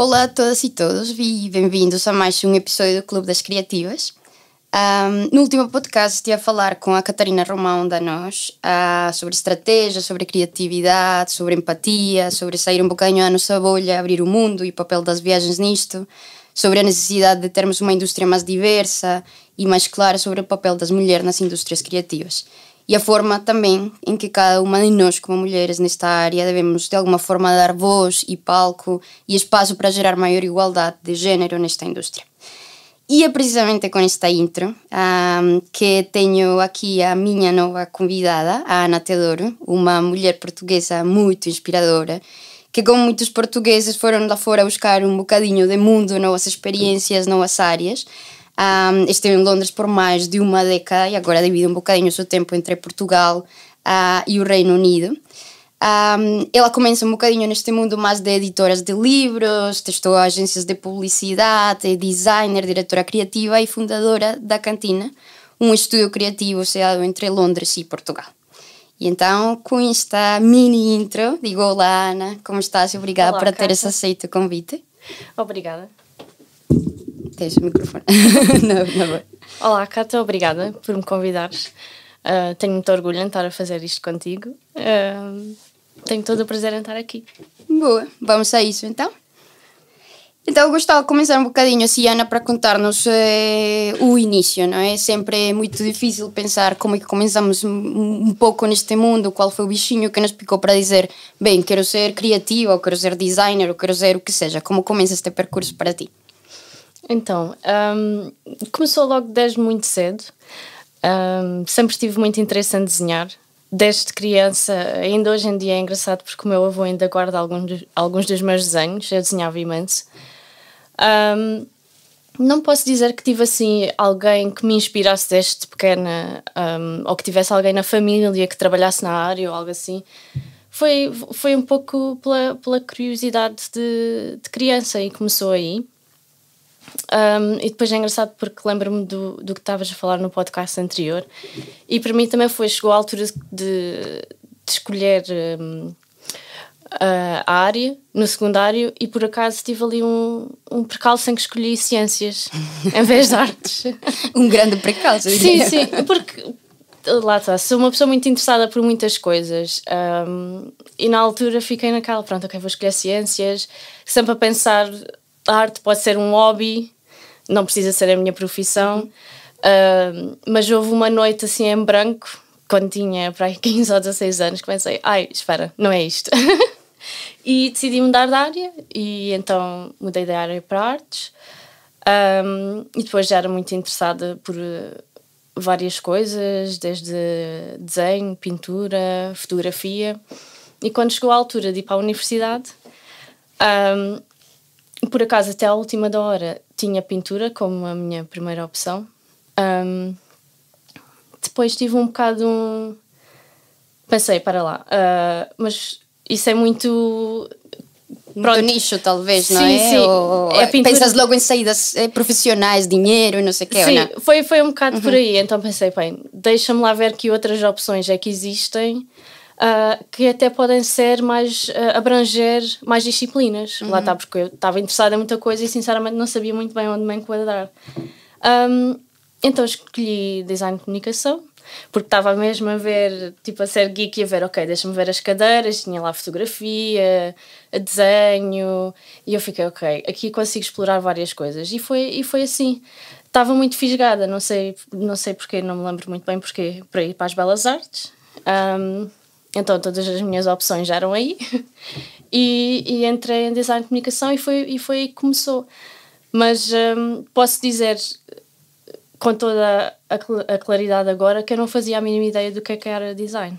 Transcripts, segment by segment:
Olá a todas e todos e bem-vindos a mais um episódio do Clube das Criativas. Um, no último podcast estive a falar com a Catarina Romão da Nós uh, sobre estratégia, sobre criatividade, sobre empatia, sobre sair um bocadinho à nossa bolha, abrir o mundo e o papel das viagens nisto, sobre a necessidade de termos uma indústria mais diversa e mais clara sobre o papel das mulheres nas indústrias criativas e a forma também em que cada uma de nós, como mulheres nesta área, devemos de alguma forma dar voz e palco e espaço para gerar maior igualdade de género nesta indústria. E é precisamente com esta intro um, que tenho aqui a minha nova convidada, a Ana Teodoro, uma mulher portuguesa muito inspiradora, que como muitos portugueses foram lá fora buscar um bocadinho de mundo, novas experiências, novas áreas, um, em Londres por mais de uma década e agora divide um bocadinho o seu tempo entre Portugal uh, e o Reino Unido. Um, ela começa um bocadinho neste mundo mais de editoras de livros, testou agências de publicidade, é designer, diretora criativa e fundadora da Cantina, um estúdio criativo sediado entre Londres e Portugal. E então, com esta mini intro, digo: Olá, Ana, como estás? Obrigada Olá, por teres aceito o convite. Obrigada. Tens o microfone. não, não Olá, Cata, obrigada por me convidares. Uh, tenho muito orgulho em estar a fazer isto contigo. Uh, tenho todo o prazer em estar aqui. Boa, vamos a isso então. Então eu gostava de começar um bocadinho assim, Ana, para contar-nos eh, o início, não é? Sempre é muito difícil pensar como é que começamos um, um pouco neste mundo, qual foi o bichinho que nos picou para dizer, bem, quero ser criativa, ou quero ser designer, ou quero ser o que seja. Como começa este percurso para ti? Então, um, começou logo desde muito cedo. Um, sempre tive muito interesse em desenhar. Desde criança, ainda hoje em dia é engraçado porque o meu avô ainda guarda alguns, alguns dos meus desenhos, eu desenhava imenso. Um, não posso dizer que tive assim alguém que me inspirasse desde pequena hum, ou que tivesse alguém na família que trabalhasse na área ou algo assim foi, foi um pouco pela, pela curiosidade de, de, criança e começou aí. Um, e depois é engraçado porque lembro-me do, do que estavas a falar no podcast anterior, e para mim também foi, chegou a altura de, de escolher um, a, área no secundário, e por acaso tive ali um, um percalço em que escolhi ciências em vez de artes. um grande percalço, Sim, sim, porque lá está, sou uma pessoa muito interessada por muitas coisas um, e na altura fiquei naquela, pronto, ok, vou escolher ciências, sempre a pensar a arte pode ser um hobby, não precisa ser a minha profissão. Uh, mas houve uma noite assim em branco, quando tinha para aí 15 ou 16 anos, que pensei: ai, espera, não é isto. e decidi mudar de área, e então mudei de área para artes. Um, e depois já era muito interessada por eh, várias coisas, desde desenho, pintura, fotografia. E quando chegou a altura de ir para a universidade, um, por acaso, até à última da hora, tinha pintura como a minha primeira opção. Um, depois tive um bocado. Um... Pensei, para lá, uh, mas isso é muito. Muito nicho, talvez, sim, não é? Sim. Ou, é pintura... Pensas logo em saídas eh, profissionais, dinheiro e não sei o quê. Sim, Foi, foi um bocado uhum. por aí. Então pensei, bem, deixa-me lá ver que outras opções é que existem uh, que até podem ser mais uh, abranger mais disciplinas. Uhum. Lá está, porque eu estava interessada em muita coisa e sinceramente não sabia muito bem onde me enquadrar. Um, então escolhi design de comunicação porque estava mesmo a ver, tipo, a ser geek e a ver, ok, deixa-me ver as cadeiras, tinha lá fotografia, desenho, e eu fiquei, ok, aqui consigo explorar várias coisas. E foi, e foi assim. Estava muito fisgada, não sei, não sei porquê, não me lembro muito bem porquê, para ir para as Belas Artes. Um, então todas as minhas opções já eram aí e, e entrei em design de comunicação e foi, e foi aí que começou. Mas um, posso dizer com toda a, cl a, claridade agora que eu não fazia a mínima ideia do que, é que era design.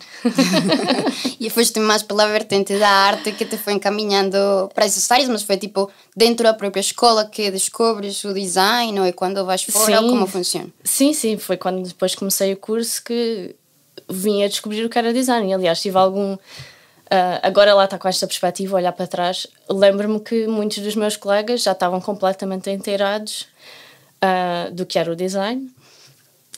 e foste mais pela vertente da arte que te foi encaminhando para esses áreas, mas foi tipo dentro da própria escola que descobres o design ou é quando vais fora sim, ou como funciona? Sim, sim, foi quando depois comecei o curso que vim a descobrir o que era design. Aliás, tive algum. Uh, agora lá está com esta perspectiva, olhar para trás, lembro-me que muitos dos meus colegas já estavam completamente inteirados uh, do que era o design.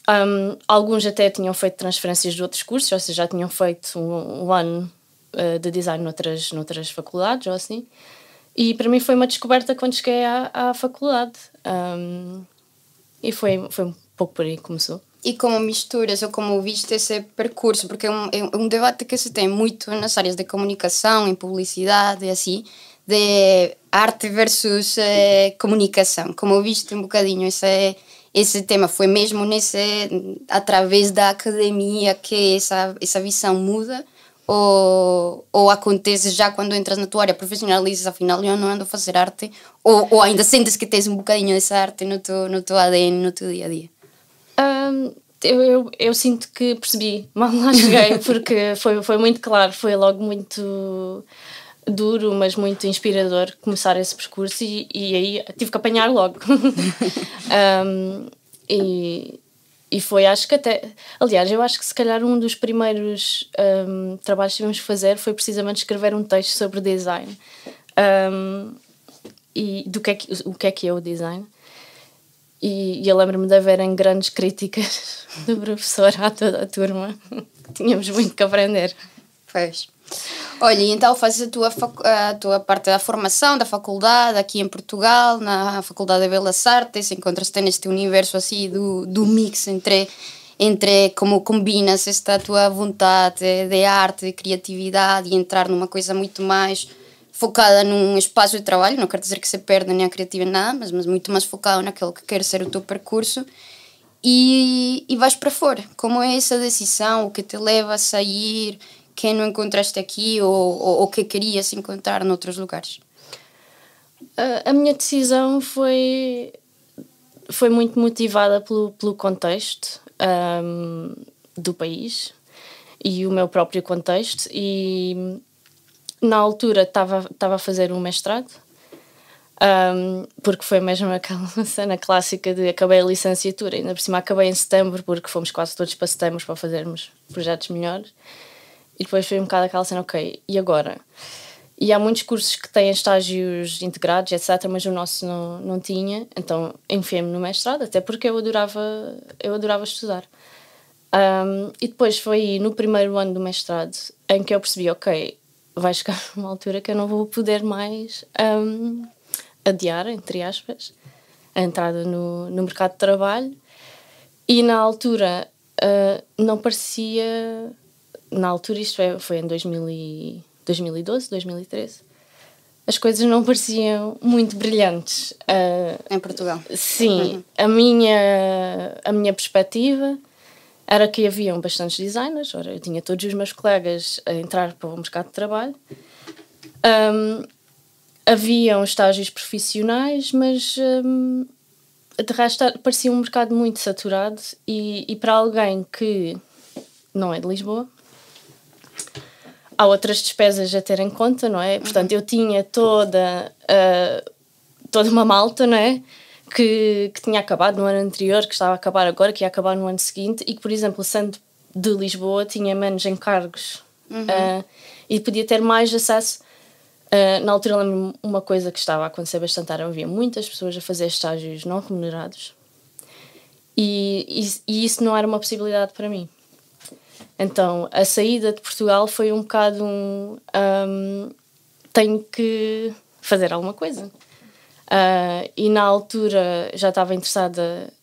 Um, alguns até tinham feito transferências de outros cursos, ou seja, já tinham feito um, um ano uh, de design noutras, noutras faculdades ou assim. E para mim foi uma descoberta quando cheguei à, à faculdade. Um, e foi, foi um pouco por aí que começou e como misturas ou como viste esse percurso? Porque é um, é um debate que se tem muito nas áreas de comunicação, em publicidade e assim, de arte versus eh, comunicação. Como viste um bocadinho esse, esse tema? Foi mesmo nesse, através da academia que essa, essa visão muda? Ou, ou acontece já quando entras na tua área profissional e dizes afinal eu não ando a fazer arte? Ou, ou ainda sentes que tens um bocadinho dessa arte no teu, no teu ADN, no teu dia a dia? Hum, eu, eu, eu, sinto que percebi, mal lá cheguei, porque foi, foi muito claro, foi logo muito duro, mas muito inspirador começar esse percurso e, e aí tive que apanhar logo. um, e, e foi, acho que até. Aliás, eu acho que se calhar um dos primeiros um, trabalhos que tivemos que fazer foi precisamente escrever um texto sobre design. Um, e do que é que, o que é que é o design? E, e eu lembro-me de haverem grandes críticas do professor à toda a turma, que tínhamos muito que aprender. Pois. Olha, então fazes a tua, a tua parte da formação, da faculdade, aqui em Portugal, na Faculdade de Belas Artes, encontras-te neste universo assim do, do mix entre, entre como combinas esta tua vontade de arte, de criatividade e entrar numa coisa muito mais focada num espaço de trabalho, não quero dizer que se perda nem a criativa nem nada, mas, mas muito mais focada naquilo que quer ser o teu percurso e, e vais para fora. Como é essa decisão, o que te leva a sair, quem não encontraste aqui ou o que querias encontrar noutros lugares? A, a minha decisão foi, foi muito motivada pelo, pelo contexto um, do país e o meu próprio contexto e na altura estava a fazer um mestrado, um, porque foi mesmo aquela cena clássica de acabei a licenciatura, ainda por cima acabei em setembro, porque fomos quase todos para setembro para fazermos projetos melhores. E depois foi um bocado aquela cena, ok, e agora? E há muitos cursos que têm estágios integrados, etc., mas o nosso não, não tinha, então enfiei-me no mestrado, até porque eu adorava, eu adorava estudar. Um, e depois foi no primeiro ano do mestrado em que eu percebi, ok, vai chegar uma altura que eu não vou poder mais um, adiar, entre aspas, a entrada no, no mercado de trabalho. E na altura uh, não parecia. Na altura, isto é, foi em 2000 2012, 2013 as coisas não pareciam muito brilhantes. Uh, em Portugal. Sim, uhum. a minha a minha perspectiva era que haviam bastantes designers, ora, eu tinha todos os meus colegas a entrar para o mercado de trabalho. Um, haviam estágios profissionais, mas um, de resto parecia um mercado muito saturado e, e para alguém que não é de Lisboa, há outras despesas a ter em conta, não é? Portanto, uhum. eu tinha toda, uh, toda uma malta, não é? que, que tinha acabado no ano anterior, que estava a acabar agora, que ia acabar no ano seguinte, e que, por exemplo, sendo de Lisboa, tinha menos encargos uhum. uh, e podia ter mais acesso. Uh, na altura, lembro-me uma coisa que estava a acontecer bastante: era, havia muitas pessoas a fazer estágios não remunerados e, e, e isso não era uma possibilidade para mim. Então, a saída de Portugal foi um bocado um, um ah, tenho que fazer alguma coisa. Uh, e na altura já estava interessada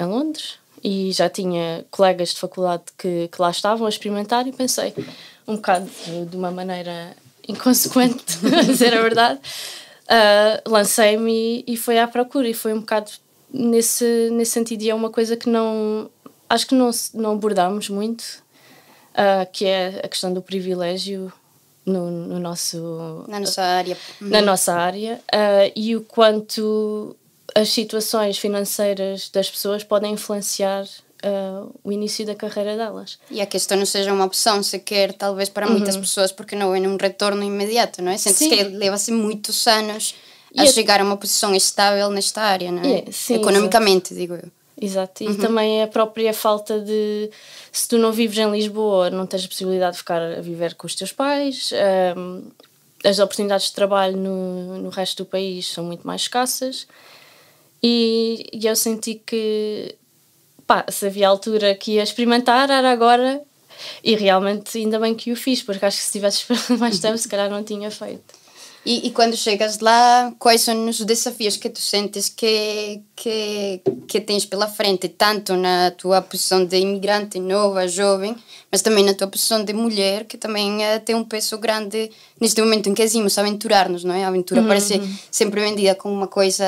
em Londres e já tinha colegas de faculdade que, que lá estavam a experimentar e pensei um bocado de, uma maneira inconsequente, a ser a verdade, uh, lancei-me e, e, foi à procura e foi um bocado nesse, nesse sentido e é uma coisa que não acho que não, não abordamos muito, uh, que é a questão do privilégio no, no nosso na nossa área na nossa área uh, e o quanto as situações financeiras das pessoas podem influenciar uh, o início da carreira delas e a é questão não seja uma opção sequer talvez para uhum. muitas pessoas porque não é um retorno imediato não é sente -se que leva-se muitos anos a e chegar a uma posição estável nesta área não é? é sim, economicamente exato. digo eu Exato, e uhum. também é a própria falta de se tu não vives em Lisboa, não tens a possibilidade de ficar a viver com os teus pais, um, as oportunidades de trabalho no, no resto do país são muito mais escassas. E, e eu senti que pá, se havia altura que ia experimentar, era agora. E realmente, ainda bem que o fiz, porque acho que se tivesse mais tempo, se calhar não tinha feito. E, e quando chegas lá, quais são os desafios que tu sentes que, que, que tens pela frente, tanto na tua posição de imigrante nova, jovem, mas também na tua posição de mulher, que também uh, tem um peso grande neste momento em que decidimos aventurar-nos, não é? A aventura uhum. parece uhum. sempre vendida como uma coisa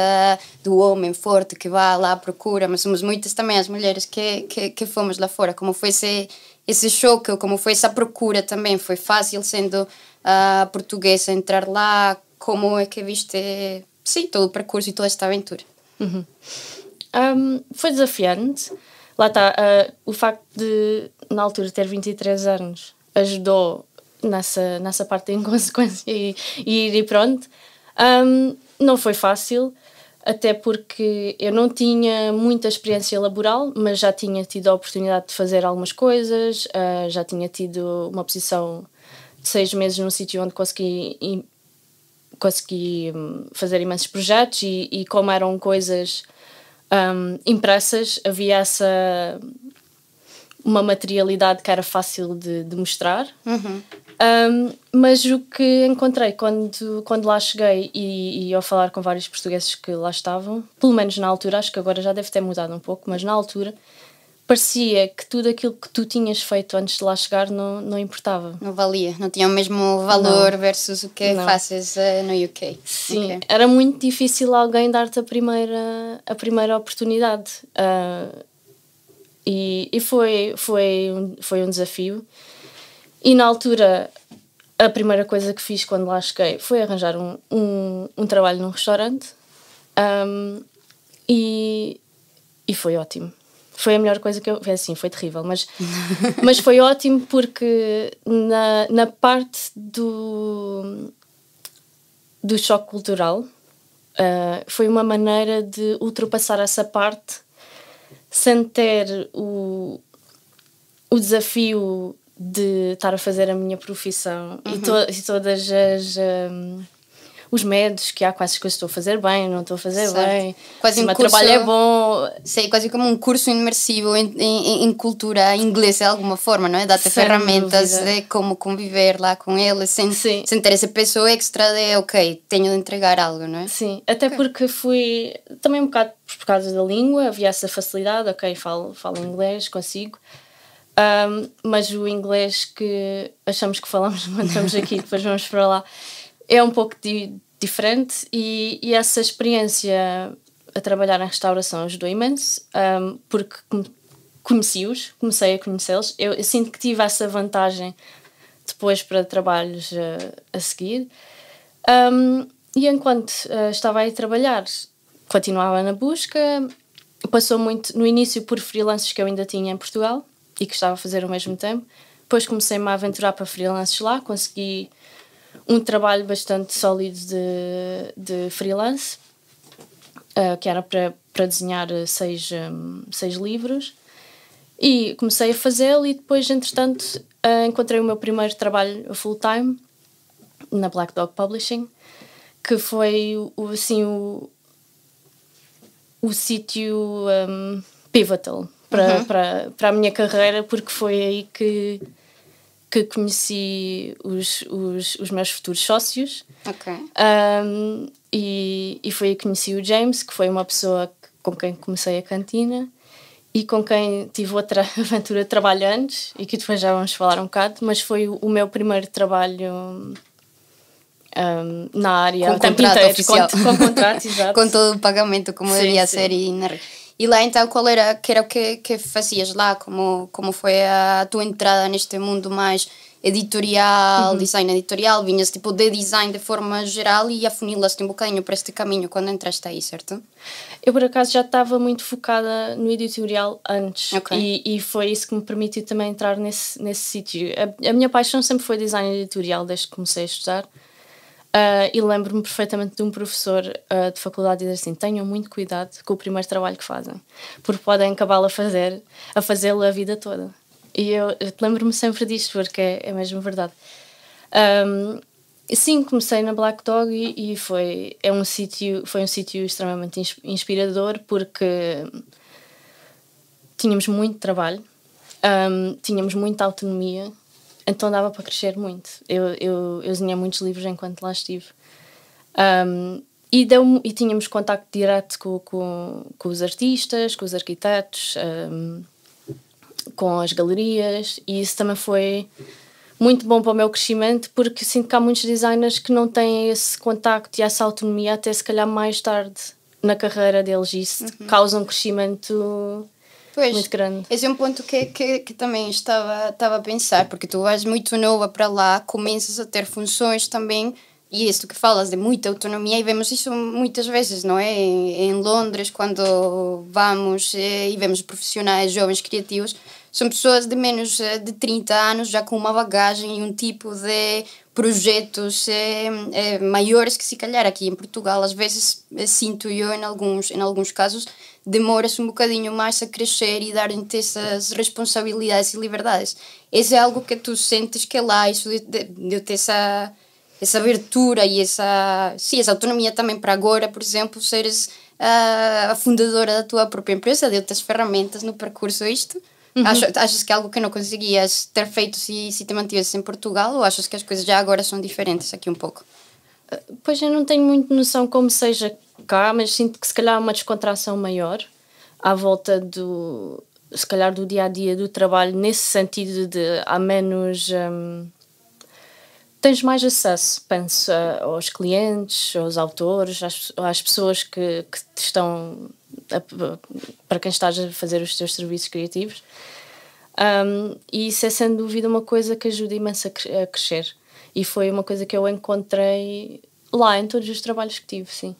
do homem forte que vai lá à procura, mas somos muitas também as mulheres que, que, que fomos lá fora. Como foi ser esse choque, como foi essa procura também? Foi fácil sendo uh, portuguesa entrar lá? Como é que viste, sim, todo o percurso e toda esta aventura? Uhum. Um, foi desafiante. Lá está, uh, o facto de, na altura, ter 23 anos ajudou nessa, nessa parte da inconsequência e, e, e pronto. Um, não foi fácil até porque eu não tinha muita experiência laboral, mas já tinha tido a oportunidade de fazer algumas coisas, uh, já tinha tido uma posição de seis meses num sítio onde consegui, consegui hum, fazer imensos projetos e, e como eram coisas um, impressas, havia essa uma materialidade que era fácil de, de mostrar. Uhum. Um, mas o que encontrei quando, quando lá cheguei e, e, ao falar com vários portugueses que lá estavam, pelo menos na altura, acho que agora já deve ter mudado um pouco, mas na altura parecia que tudo aquilo que tu tinhas feito antes de lá chegar não, não importava. Não valia, não tinha o mesmo valor não. versus o que não. fazes uh, eh, no UK. Sim, okay. era muito difícil alguém dar-te a primeira, a primeira oportunidade. Uh, e, e foi, foi, um, foi um desafio e na altura, a primeira coisa que fiz quando lá cheguei foi arranjar um, um, um trabalho num restaurante um, e, e foi ótimo. Foi a melhor coisa que eu. Assim, foi terrível, mas, mas foi ótimo porque na, na parte do, do choque cultural uh, foi uma maneira de ultrapassar essa parte sem ter o, o desafio de estar a fazer a minha profissão uhum. e, to e todas as. Um, os medos que há com essas coisas, estou a fazer bem, não estou a fazer certo. bem, quase um o curso, trabalho é bom. Sei, quase como um curso imersivo em, em, em cultura inglesa de alguma forma, não é? Dá-te ferramentas dúvida. de como conviver lá com eles sem, Sim. sem ter essa pessoa extra de, ok, tenho de entregar algo, não é? Sim, até okay. porque fui também um bocado por causa da língua, havia essa facilidade, ok, falo, falo inglês, consigo. Um, mas o inglês que achamos que falamos, estamos aqui, depois vamos para lá, é um pouco di diferente e, e, essa experiência a trabalhar em restauração ajudou imenso, um, porque conheci-os, comecei a conhecê-los. Eu, eu, sinto que tive essa vantagem depois para trabalhos eh, a seguir. Um, e enquanto uh, estava aí a trabalhar, continuava na busca. Passou muito no início por freelancers que eu ainda tinha em Portugal, e que estava a fazer ao mesmo tempo. Depois comecei-me a aventurar para freelances lá, consegui um trabalho bastante sólido de, de freelance, uh, que era para, para desenhar eh, seis, um, seis livros. E comecei a fazê-lo e depois, entretanto, uh, encontrei o meu primeiro trabalho full-time na Black Dog Publishing, que foi, o, assim, o, o sítio um, pivotal para, uhum. para, para a minha carreira, porque foi aí que, que conheci os, os, os meus futuros sócios. Ok. Um, e, e foi aí que conheci o James, que foi uma pessoa com quem comecei a cantina e com quem tive outra aventura de trabalho antes e que depois já vamos falar um bocado, mas foi o meu primeiro trabalho um, na área com tempo contrato inteiro, oficial. Com, com contrato, exato. com todo o pagamento como sim, devia sim. ser e na e lá então, qual era que era o que, que fazias lá? Como, como foi a tua entrada neste mundo mais editorial, uhum. design editorial? Vinhas tipo de design de forma geral e afunilas-te um bocadinho para este caminho quando entraste aí, certo? Eu por acaso já estava muito focada no editorial antes okay. e, e foi isso que me permitiu também entrar nesse, nesse sítio. A, a minha paixão sempre foi design editorial desde que comecei a estudar. Uh, e lembro-me perfeitamente de um professor uh, de faculdade dizer assim: tenham muito cuidado com o primeiro trabalho que fazem, porque podem acabá-lo a fazer, a fazê-lo a vida toda. E eu, eu lembro-me sempre disto, porque é, é mesmo verdade. Um, sim, comecei na Black Dog e, e foi é um sítio foi um sítio extremamente inspirador porque tínhamos muito trabalho, um, tínhamos muita autonomia então dava para crescer muito. Eu, eu, eu tinha muitos livros enquanto lá estive. Um, e, deu, e tínhamos contacto direto com, com, com os artistas, com os arquitetos, um, com as galerias, e isso também foi muito bom para o meu crescimento, porque sinto que há muitos designers que não têm esse contacto e essa autonomia até se calhar mais tarde na carreira deles, e isso uhum. causa um crescimento pois, muito grande. Esse é um ponto que, que, que também estava, estava a pensar, porque tu vais muito nova para lá, começas a ter funções também e isto que falas de muita autonomia, e vemos isso muitas vezes, não é? Em, em Londres, quando vamos é, e vemos profissionais jovens criativos, são pessoas de menos eh, de 30 anos, já com uma bagagem e um tipo de projetos é, maiores que se calhar aqui em Portugal às vezes eh, sinto eu em alguns em alguns casos demora-se um bocadinho mais a crescer e dar-te essas responsabilidades e liberdades esse é algo que tu sentes que é lá isso de, de, de ter essa essa abertura e essa sim essa autonomia também para agora por exemplo seres a, ah, a fundadora da tua própria empresa deu-te as ferramentas no percurso isto Uhum. Achas, achas que é algo que não conseguias ter feito se, se te mantivesses em Portugal ou achas que as coisas já agora são diferentes aqui um pouco? Ah, pois eu não tenho muito noção como seja cá, mas sinto que se calhar há uma descontração maior à volta do, se calhar do dia a dia do trabalho nesse sentido de há menos hum, tens mais acesso penso aos clientes aos autores às, às pessoas que, que te estão para quem estás a fazer os teus serviços criativos. Um, e isso é sem dúvida uma coisa que ajuda imenso a, crescer. E foi uma coisa que eu encontrei lá em todos os trabalhos que tive, sim.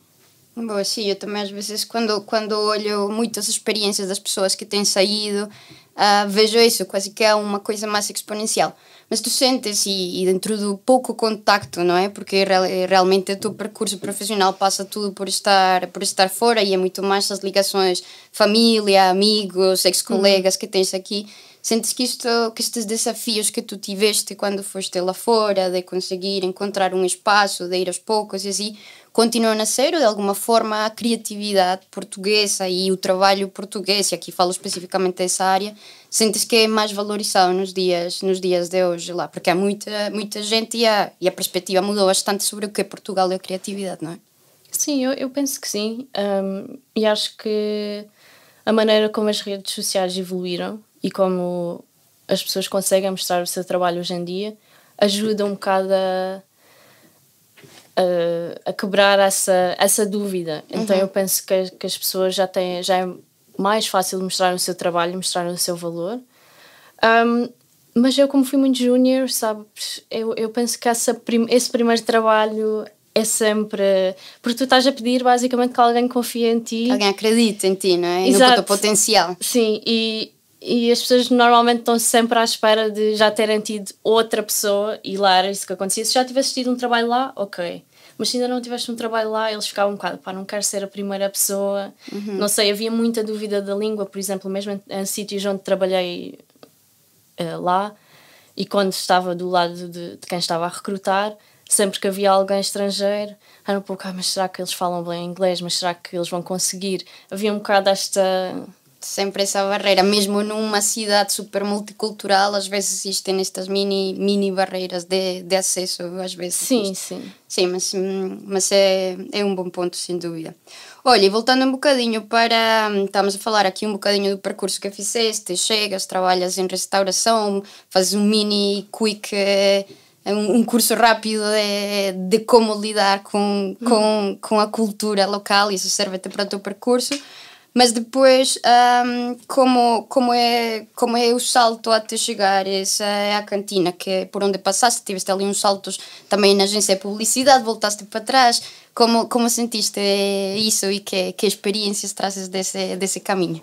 Boa, sim, eu também às vezes quando, quando olho muitas experiências das pessoas que têm saído, uh, vejo isso, quase que é uma coisa mais exponencial mas tu sentes e, e dentro do pouco contacto, não é? Porque realmente o teu percurso profissional passa tudo por estar, por estar fora e é muito mais as ligações família, amigos, ex-colegas uhum. que tens aqui. Sentes que, isto, que estes desafios que tu tiveste quando foste lá fora, de conseguir encontrar um espaço, de ir aos poucos e assim, Continua a nascer, de alguma forma, a criatividade portuguesa e o trabalho português, e aqui falo especificamente dessa área, sentes que é mais valorizado nos dias, nos dias de hoje lá? Porque há muita, muita gente e a, e a perspectiva mudou bastante sobre o que é Portugal e a criatividade, não é? Sim, eu, eu penso que sim. Um, e acho que a maneira como as redes sociais evoluíram e como as pessoas conseguem mostrar o seu trabalho hoje em dia ajuda um bocado a a, quebrar essa, essa dúvida. Então uhum. eu penso que, que, as pessoas já têm, já é mais fácil mostrar o seu trabalho, mostrar o seu valor. Um, mas eu, como fui muito júnior, sabes, eu, eu penso que essa prim, esse primeiro trabalho é sempre. Porque tu estás a pedir basicamente que alguém confie em ti. Alguém acredite em ti, não é? Exato. No teu potencial. Sim, e, e as pessoas normalmente estão sempre à espera de já terem tido outra pessoa e lá era isso que acontecia. Se já tivesse tido um trabalho lá, ok. Mas se ainda não tiveste um trabalho lá, eles ficavam um bocado, pá, não quero ser a primeira pessoa. Uhum. Não sei, havia muita dúvida da língua, por exemplo, mesmo em, em sítios onde trabalhei uh, lá e quando estava do lado de, de, quem estava a recrutar, sempre que havia alguém estrangeiro, era um pouco, ah, mas será que eles falam bem inglês? Mas será que eles vão conseguir? Havia um bocado esta sempre essa barreira, mesmo numa cidade super multicultural, às vezes existem estas mini, mini barreiras de, de acesso, às vezes. Sim, existe. sim. Sim, mas, mas é, é um bom ponto, sem dúvida. Olha, e voltando um bocadinho para. Estamos a falar aqui um bocadinho do percurso que fizeste, chegas, trabalhas em restauração, fazes um mini quick. Eh, um curso rápido de, de como lidar com, com, com a cultura local, isso serve até para o teu percurso mas depois, um, como, como, é, como é o salto até chegar, essa é a cantina, que é por onde passaste, tiveste ali uns saltos também na agência de publicidade, voltaste para trás. Como, como sentiste isso e que, que experiências trazes desse, desse caminho?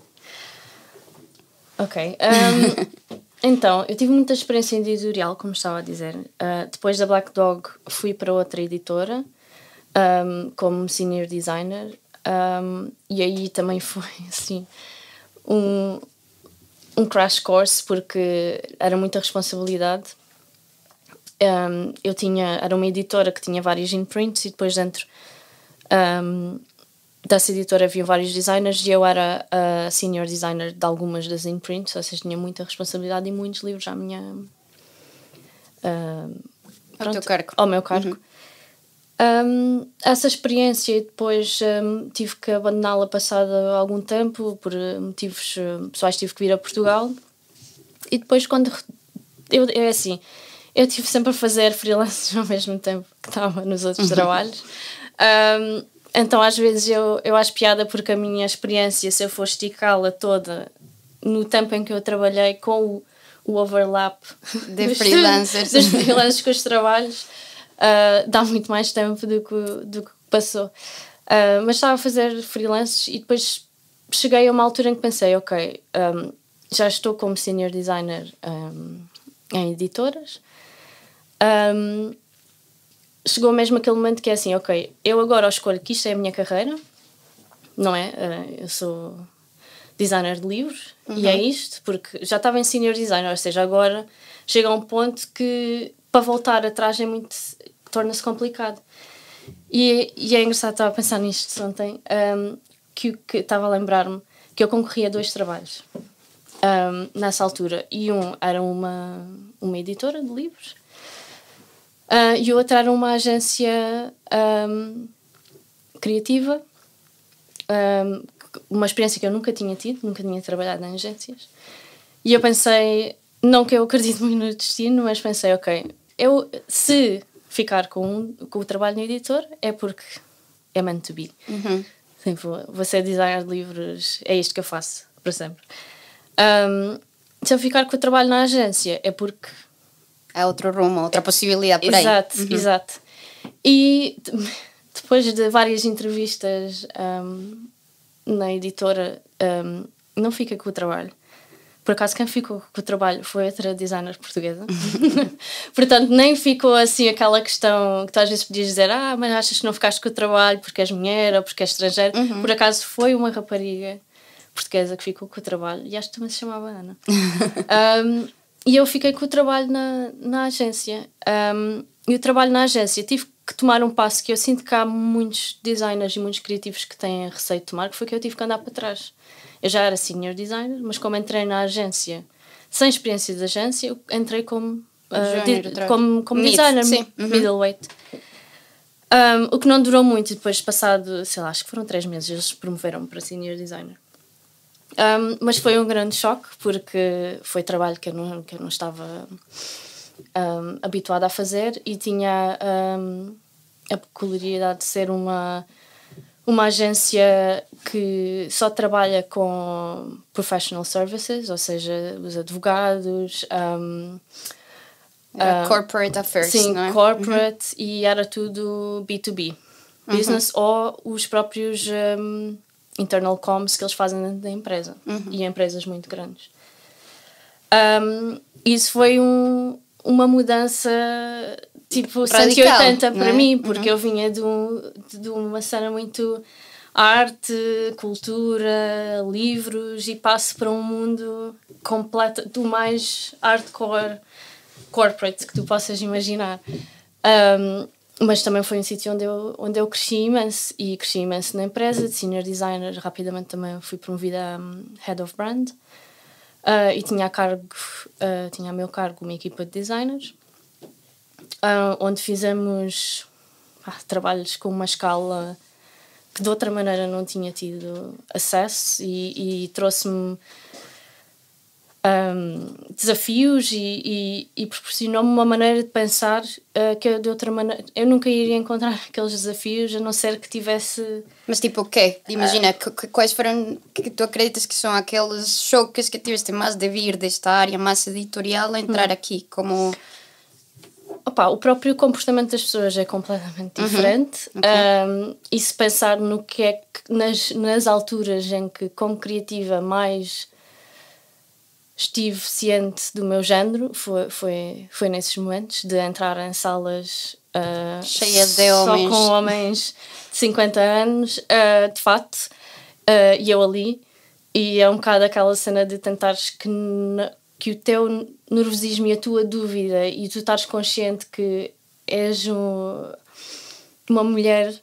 Ok. Um, então, eu tive muita experiência em editorial, como estava a dizer. Uh, depois da Black Dog, fui para outra editora um, como senior designer um, e aí também foi assim um, um crash course porque era muita responsabilidade. Um, eu tinha, era uma editora que tinha vários imprints e depois dentro um, dessa editora havia vários designers e eu era a senior designer de algumas das imprints, ou seja, tinha muita responsabilidade e muitos livros à minha. Uh, pronto, ao teu cargo. Ao meu cargo. Uhum. Um, essa experiência depois um, tive que abandoná-la passado algum tempo, por eh, motivos eh, pessoais tive que vir a Portugal. E depois quando... Eu, é assim, eu tive sempre a fazer freelancers ao mesmo tempo que estava nos outros uhum. trabalhos. Um, então às vezes eu, eu acho piada porque a minha experiência, se eu for esticá-la toda no tempo em que eu trabalhei com o, o overlap de dos, freelancers. dos freelancers com os trabalhos uh, dá muito mais tempo do que, do que passou. Uh, mas estava a fazer freelances e depois cheguei a uma altura em que pensei, ok, um, ah, já estou como senior designer um, em editoras. Um, chegou mesmo aquele momento que é assim, ok, eu agora escolho que isto é a minha carreira, não é? Uh, eu sou designer de livros uhum. e é uhum. isto, porque já estava em senior designer, ou seja, agora chega a um ponto que para voltar atrás é muito torna-se complicado. E, e, é engraçado, estava a pensar nisto ontem, um, que, que estava a lembrar-me que eu concorria a dois trabalhos um, nessa altura. E um era uma, uma editora de livros uh, e o outro era uma agência um, criativa, uma experiência que eu nunca tinha tido, nunca tinha trabalhado em agências. E eu pensei, não que eu acredite muito no destino, mas pensei, ok, eu se ficar com, com o trabalho no editor é porque é meant to be. Uhum. vou, vou ser designer de livros, é isto que eu faço para sempre. Um, se eu ficar com o trabalho na agência é porque. Há é outro rumo, outra é, possibilidade por exato, aí. Exato, uhum. exato. E depois de várias entrevistas um, na editora, um, não fica com o trabalho. Por acaso, quem ficou com o trabalho foi outra designer portuguesa. Portanto, nem ficou assim aquela questão que tu às vezes podias dizer: Ah, mas achas que não ficaste com o trabalho porque és mulher ou porque és estrangeira. Uhum. Por acaso, foi uma rapariga portuguesa que ficou com o trabalho e acho que também se chamava Ana. um, e eu fiquei com o trabalho na, na agência. Um, e o trabalho na agência tive que tomar um passo que eu sinto que há muitos designers e muitos criativos que têm receio de tomar, que foi que eu tive que andar para trás. Eu já era senior designer, mas como entrei na agência, sem experiência de agência, eu entrei como, uh, de, como, ah, como Mid, designer, sim. Uhum. middleweight. Um, o que não durou muito, e depois, passado, sei lá, acho que foram três meses, eles promoveram-me para senior designer. Um, mas foi um grande choque, porque foi trabalho que eu não, que eu não estava um, habituada a fazer e tinha um, a peculiaridade de ser uma uma agência que só trabalha com professional services, ou seja, os advogados. Um, era uh, corporate affairs, sim, não é? corporate uhum. e era tudo B2B. Uhum. Business uhum. ou os próprios um, internal comms que eles fazem dentro da empresa uhum. e empresas muito grandes. Um, isso foi um, uma mudança tipo Radical. 180 para é? mim, porque uhum. eu vinha de, um, de uma cena muito arte, cultura, livros e passo para um mundo completo do mais hardcore corporate que tu possas imaginar. Um, mas também foi um sítio onde eu, onde eu cresci imenso e cresci imenso na empresa de senior designer. Rapidamente também fui promovida a hum, head of brand. Uh, e tinha a cargo, uh, tinha a meu cargo uma equipa de designers, uh, onde fizemos trabalhos com uma escala que de outra maneira não tinha tido acesso e, e trouxe-me um, desafios e, e, e proporcionou-me uma maneira de pensar uh, que eu, de outra maneira eu nunca iria encontrar aqueles desafios a não ser que tivesse mas tipo o quê? Ah, Imagina, uh, quais foram que tu acreditas que são aqueles choques que tiveste mais de vir desta área mais editorial a entrar uh -huh. aqui como Opa, o próprio comportamento das pessoas é completamente uhum. diferente. Uhum. Okay. Um, e se pensar no que é que nas, nas alturas em que, como criativa, mais estive ciente do meu género foi, foi, foi nesses momentos de entrar em salas uh, cheias de homens. Só com homens de 50 anos, uh, de fato, uh, e eu ali. E é um bocado aquela cena de tentares que, que o teu nervosismo e a tua dúvida e tu estares consciente que és um, uma mulher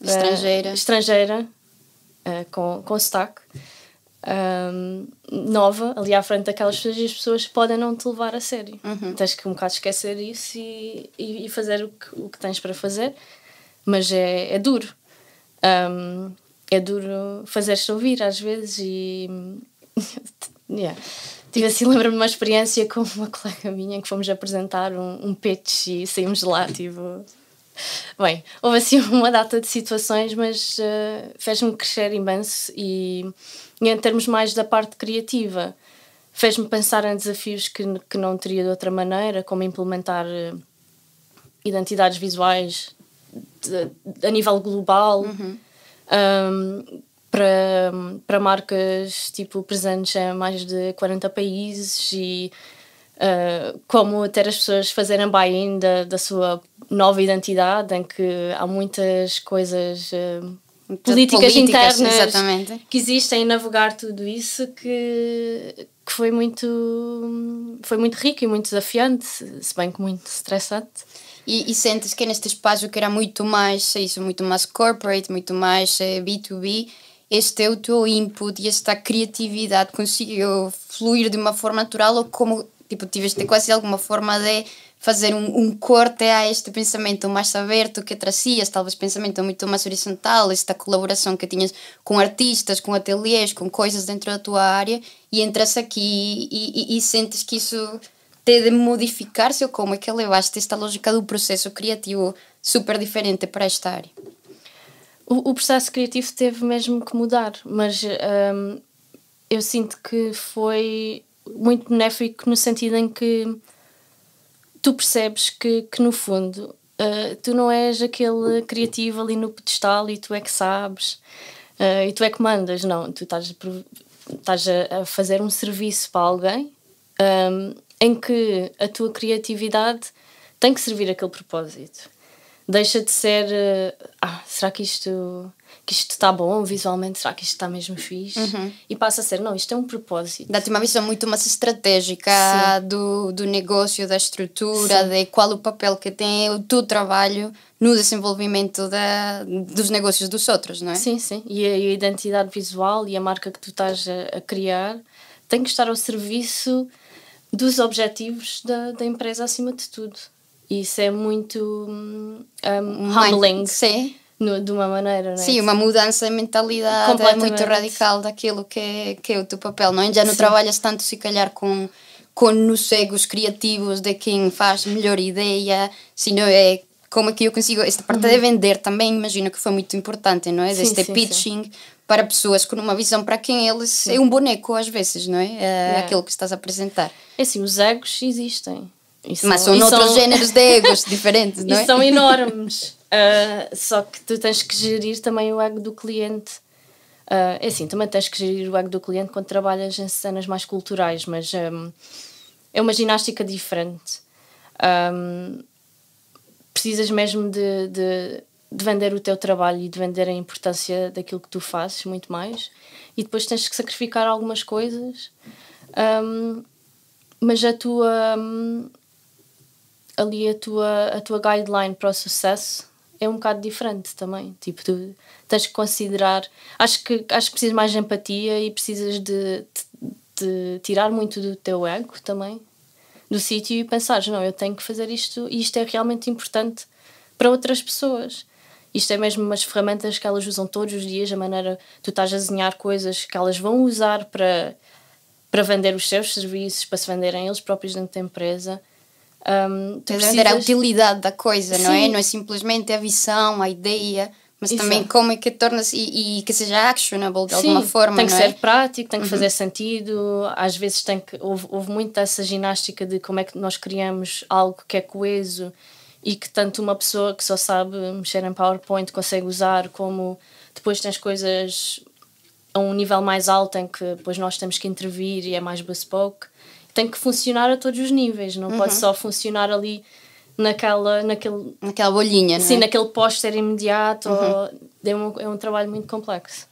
estrangeira, estrangeira com, com sotaque um, nova ali à frente daquelas pessoas e as pessoas podem não te levar a sério. Uhum. Tens que um bocado esquecer isso e, e, e fazer o que, o que, tens para fazer, mas é, é duro. Um, é duro fazer te ouvir às vezes e. yeah. Tive assim, lembro-me de uma experiência com uma colega minha que fomos apresentar um, um pitch e saímos de lá, tipo, Bem, houve assim uma data de situações, mas uh, fez-me crescer imenso e e em termos mais da parte criativa, fez-me pensar em desafios que, que não teria de outra maneira, como implementar eh, identidades visuais de, de, a nível global. Uhum. Um, para, para marcas tipo presentes em mais de 40 países e uh, como ter as pessoas fazerem buy-in da, da sua nova identidade, em que há muitas coisas uh, políticas, políticas, internas exatamente. que existem navegar tudo isso que, que foi muito foi muito rico e muito desafiante se bem que muito estressante e, e, sentes que neste espaço que era muito mais é isso muito mais corporate muito mais B2B é, este é o teu input e esta criatividade conseguiu fluir de uma forma natural ou como tipo tiveste quase alguma forma de fazer um, um, corte a este pensamento mais aberto que trazias, talvez pensamento muito mais horizontal, esta colaboração que tinhas com artistas, com ateliês, com coisas dentro da tua área, e entras aqui e, e, e sentes que isso te de modificar-se ou como é que levaste esta lógica do processo criativo super diferente para esta área? O, o processo criativo teve mesmo que mudar, mas hum, eu sinto que foi muito benéfico no sentido em que tu percebes que, que no fundo, uh, tu não és aquele criativo ali no pedestal e tu é que sabes uh, e tu é que mandas, não. Tu estás, estás a, a fazer um serviço para alguém um, ehm, em que a tua criatividade tem que servir aquele propósito. Deixa de ser. Uh, ah, será que isto que isto está bom visualmente, será que isto está mesmo fixe? Uhum. E passa a ser, não, isto é um propósito. Dá-te uma visão muito mais estratégica do, do negócio, da estrutura, Sim. de qual o papel que tem o teu trabalho no desenvolvimento da, dos negócios dos outros, não é? Sim, sim. E a, e a identidade visual e a marca que tu estás a, a, criar tem que estar ao serviço dos objetivos da, da empresa acima de tudo. E isso é muito um, hum, humbling. Sim no, de uma maneira, não é? Sim, uma mudança de mentalidade é muito radical daquilo que é, que é o teu papel, não é? Já não Sim. trabalhas tanto, se calhar, com com nos cegos criativos de quem faz melhor ideia, sino é como é que eu consigo esta parte uhum. de vender também imagino que foi muito importante não é sim, este sim, pitching sim. para pessoas com uma visão para quem eles é um boneco às vezes não é, é, aquilo que estás a apresentar é assim os egos existem e mas são, são outros são... géneros de egos diferentes não é? e são enormes Uh, só que tu tens que gerir também o ego do cliente. Uh, é assim, também tens que gerir o ego do cliente quando trabalhas em cenas mais culturais, mas um, ah, é uma ginástica diferente. Um, precisas mesmo de, de, de, vender o teu trabalho e de vender a importância daquilo que tu fazes, muito mais. E depois tens que sacrificar algumas coisas, um, mas a tua. Hum, ali a tua, a tua guideline para o sucesso é um bocado diferente também. Tipo, tu tens que considerar. Acho que, acho que precisas mais de empatia e precisas de, de, de tirar muito do teu ego também, do sítio e pensares: não, eu tenho que fazer isto e isto é realmente importante para outras pessoas. Isto é mesmo umas ferramentas que elas usam todos os dias, a maneira tu estás a desenhar coisas que elas vão usar para, para vender os seus serviços, para se venderem eles próprios dentro da empresa um, tu precisas... a utilidade da coisa, Sim. não é? Não é simplesmente a visão, a ideia, mas também como é que torna-se e, e, que seja actionable de Sim, alguma forma. Tem que é? ser é? prático, tem que uhum. fazer sentido. Às vezes tem que. Houve, houve muito essa ginástica de como é que nós criamos algo que é coeso e que tanto uma pessoa que só sabe mexer em PowerPoint consegue usar, como depois tens coisas a um nível mais alto em que depois nós temos que intervir e é mais bespoke tem que funcionar a todos os níveis, não uhum. pode só funcionar ali naquela, naquele, naquela bolhinha, não sim, é? naquele póster imediato. Uhum. Ou, é, é um trabalho muito complexo.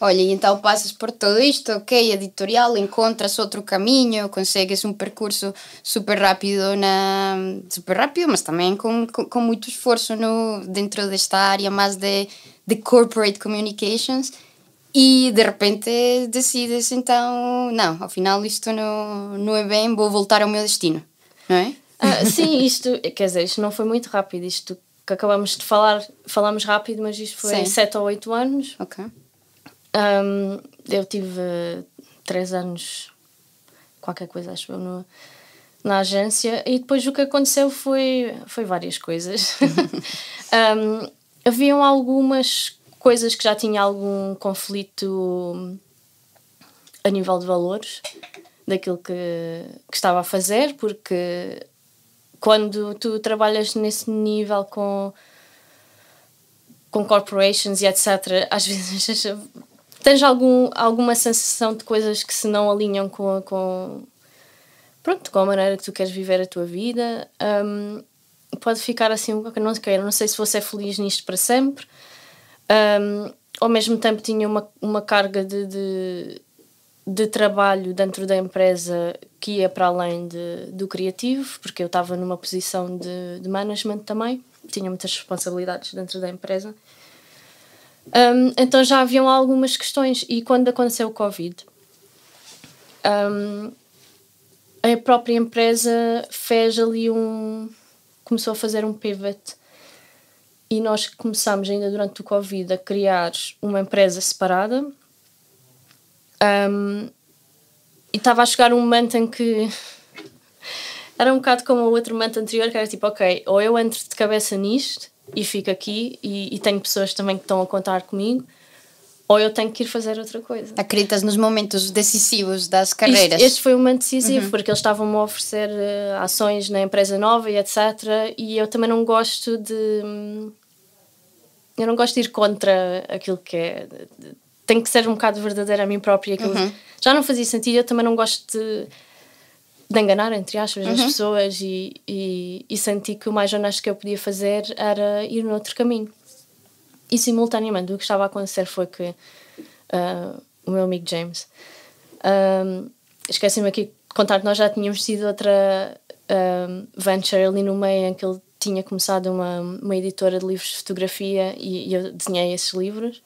Olha, e então passas por tudo isto, ok, editorial, encontras outro caminho, consegues um percurso super rápido, na, super rápido, mas também com, com, com muito esforço no, dentro desta área mais de, de corporate communications. E de repente decides então, não, afinal isto não, não é bem, vou voltar ao meu destino, não é? Ah, sim, isto, quer dizer, isto não foi muito rápido, isto que acabamos de falar, falámos rápido, mas isto foi sim. ou oito anos. Ok. Um, eu tive três anos, qualquer coisa, acho eu, no, na agência e depois o que aconteceu foi, foi várias coisas. um, haviam algumas coisas que já tinha algum conflito hum, a nível de valores daquilo que, que estava a fazer, porque quando tu trabalhas nesse nível com, com corporations e etc., às vezes tens algum, alguma sensação de coisas que se não alinham com, com, pronto, com a maneira que tu queres viver a tua vida. Um, pode ficar assim, não sei não sei se vou ser feliz nisto para sempre um, ao mesmo tempo tinha uma, uma carga de, de, de, trabalho dentro da empresa que ia para além de, do criativo, porque eu estava numa posição de, de management também, tinha muitas responsabilidades dentro da empresa. Um, então já haviam algumas questões, e quando aconteceu o Covid, um, a própria empresa fez ali um. começou a fazer um pivot e nós começámos ainda durante o Covid a criar uma empresa separada. Um, e estava a chegar um momento em que era um bocado como o outro momento anterior, que era tipo, ok, ou eu entro de cabeça nisto e fico aqui e, e tenho pessoas também que estão a contar comigo, ou eu tenho que ir fazer outra coisa. Acreditas nos momentos decisivos das carreiras? este foi um momento decisivo, uhum. porque eles estavam-me a oferecer eh, ações na empresa nova e etc. E eu também não gosto de hum, eu não gosto de ir contra aquilo que é. Tem que ser um bocado verdadeira a mim própria. Aquilo uhum. Já não fazia sentido, eu também não gosto de, de enganar, entre aspas, uhum. as pessoas e, e, e, senti que o mais honesto que eu podia fazer era ir noutro caminho. E simultaneamente o que estava a acontecer foi que uh, o meu amigo James. Um, ah, Esqueci-me aqui de contar que nós já tínhamos tido outra um, ah, venture ali no meio em que ele tinha começado uma, uma editora de livros de fotografia e, e eu desenhei esses livros.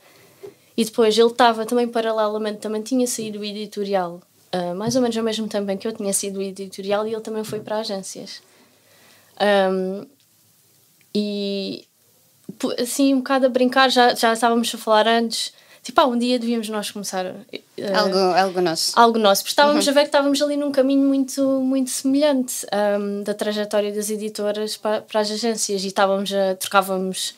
E depois ele estava também paralelamente, também tinha saído o editorial, uh, mais ou menos ao mesmo tempo em que eu tinha sido o editorial, e ele também foi para agências. Um, e assim, um bocado a brincar, já, já estávamos a falar antes tipo, ah, um dia devíamos nós começar. Uh, algo, algo nosso. Algo nosso, porque estávamos uhum. a ver que estávamos ali num caminho muito, muito semelhante um, da trajetória das editoras para, para as agências e estávamos a, trocávamos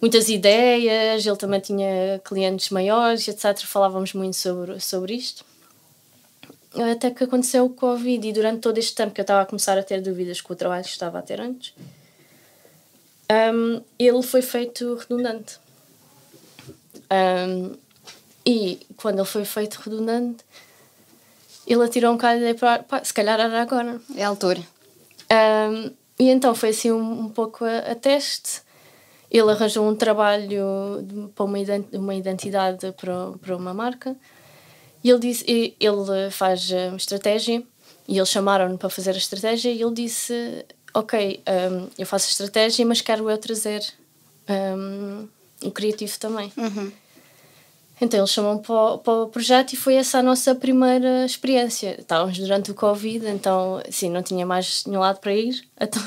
muitas ideias, ele também tinha clientes maiores, etc. Falávamos muito sobre, sobre isto. Até que aconteceu o Covid e durante todo este tempo que eu estava a começar a ter dúvidas com o trabalho que estava a ter antes, um, ele foi feito redundante. Um, e quando ele foi feito redundante, ele atirou um bocado e para pá, se calhar era agora. É a altura. Um, e então foi assim um, um pouco a, a, teste. Ele arranjou um trabalho de, para uma, uma identidade para, para uma marca. E ele disse, e ele faz estratégia e eles chamaram-no para fazer a estratégia e ele disse, ok, um, eu faço a estratégia, mas quero eu trazer um, o criativo também. Uhum. Então eles chamam para, para o projeto e foi essa a nossa primeira experiência. Estávamos durante o Covid, então sim, não tinha mais nenhum lado para ir, então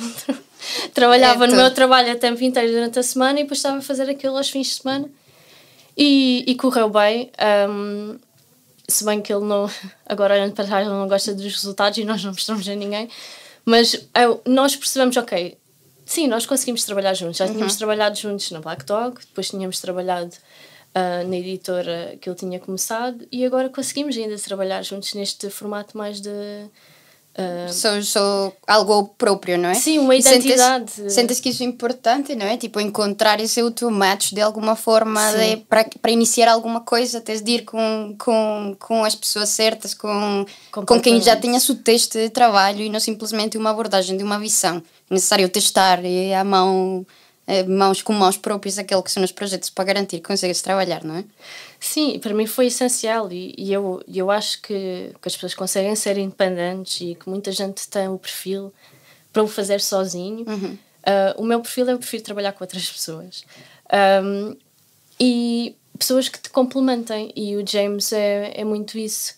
trabalhava é, no meu trabalho a tempo inteiro durante a semana e depois estava a fazer aquilo aos fins de semana e, e correu bem. Um, se bem que ele não, agora olhando para trás, ele não gosta dos resultados e nós não mostramos a ninguém, mas eu, nós percebemos, ok, Sim, nós conseguimos trabalhar juntos. Já uhum. tínhamos uhum. trabalhado juntos na Black Dog, depois tínhamos trabalhado uh, na editora que ele tinha começado e agora conseguimos ainda trabalhar juntos neste formato mais de Uh, sou, algo próprio, não é? Sim, uma identidade. Sentes, sentes, que isso é importante, não é? Tipo, encontrar esse outro match de alguma forma para iniciar alguma coisa, tens de ir com, com, com as pessoas certas, com, com quem já tenha o texto de trabalho e não simplesmente uma abordagem de uma visão. É necessário testar e é a mão eh, mãos com mãos próprias aquilo que são os projetos para garantir que consegues trabalhar, não é? Sim, para mim foi essencial e, e eu, eu acho que, que as pessoas conseguem ser independentes e que muita gente tem o perfil para o fazer sozinho. Uhum. Uh, o meu perfil é o perfil de trabalhar com outras pessoas. Um, e pessoas que te complementem e o James é, é muito isso.